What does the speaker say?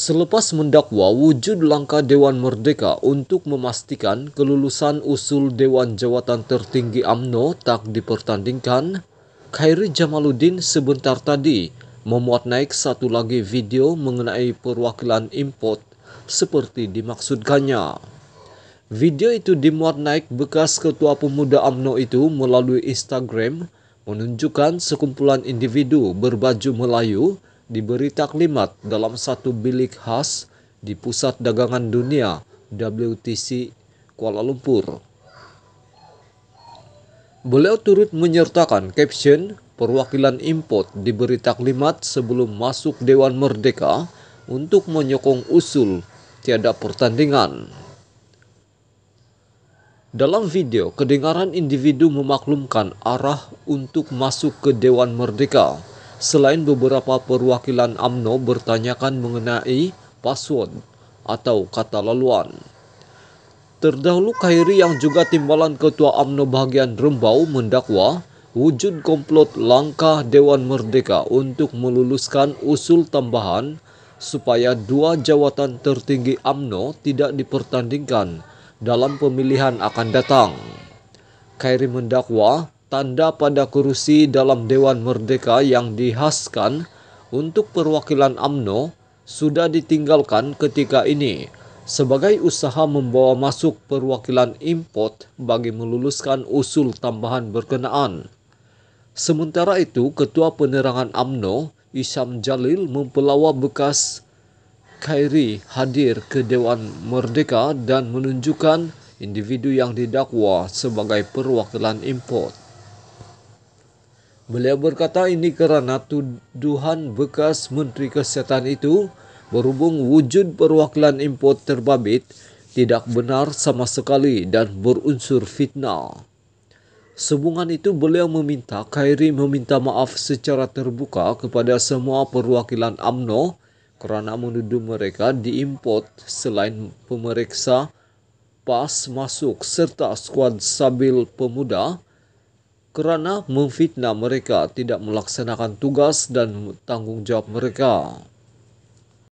Selepas mendakwa wujud langkah Dewan Merdeka untuk memastikan kelulusan usul Dewan Jawatan Tertinggi AMNO tak dipertandingkan, Khairi Jamaluddin sebentar tadi memuat naik satu lagi video mengenai perwakilan import seperti dimaksudkannya. Video itu dimuat naik bekas ketua pemuda AMNO itu melalui Instagram menunjukkan sekumpulan individu berbaju Melayu diberi taklimat dalam satu bilik khas di Pusat Dagangan Dunia WTC Kuala Lumpur. Beliau turut menyertakan caption perwakilan import diberi taklimat sebelum masuk Dewan Merdeka untuk menyokong usul tiada pertandingan. Dalam video, kedengaran individu memaklumkan arah untuk masuk ke Dewan Merdeka Selain beberapa perwakilan AMNO bertanyakan mengenai password atau kata laluan. Terdahulu Khairi yang juga timbalan ketua AMNO bagian Rembau mendakwa wujud komplot langkah Dewan Merdeka untuk meluluskan usul tambahan supaya dua jawatan tertinggi AMNO tidak dipertandingkan dalam pemilihan akan datang. Khairi mendakwa tanda pada kursi dalam Dewan Merdeka yang dihaskan untuk perwakilan AMNO sudah ditinggalkan ketika ini sebagai usaha membawa masuk perwakilan import bagi meluluskan usul tambahan berkenaan. Sementara itu, Ketua Penerangan AMNO, Isam Jalil mempelawa bekas Khairi hadir ke Dewan Merdeka dan menunjukkan individu yang didakwa sebagai perwakilan import. Beliau berkata ini kerana tuduhan bekas Menteri Kesihatan itu berhubung wujud perwakilan import terbabit tidak benar sama sekali dan berunsur fitnah. Sebungan itu beliau meminta Khairi meminta maaf secara terbuka kepada semua perwakilan AMNO kerana menuduh mereka diimport selain pemeriksa pas masuk serta skuad sabil pemuda kerana memfitnah mereka tidak melaksanakan tugas dan tanggungjawab mereka.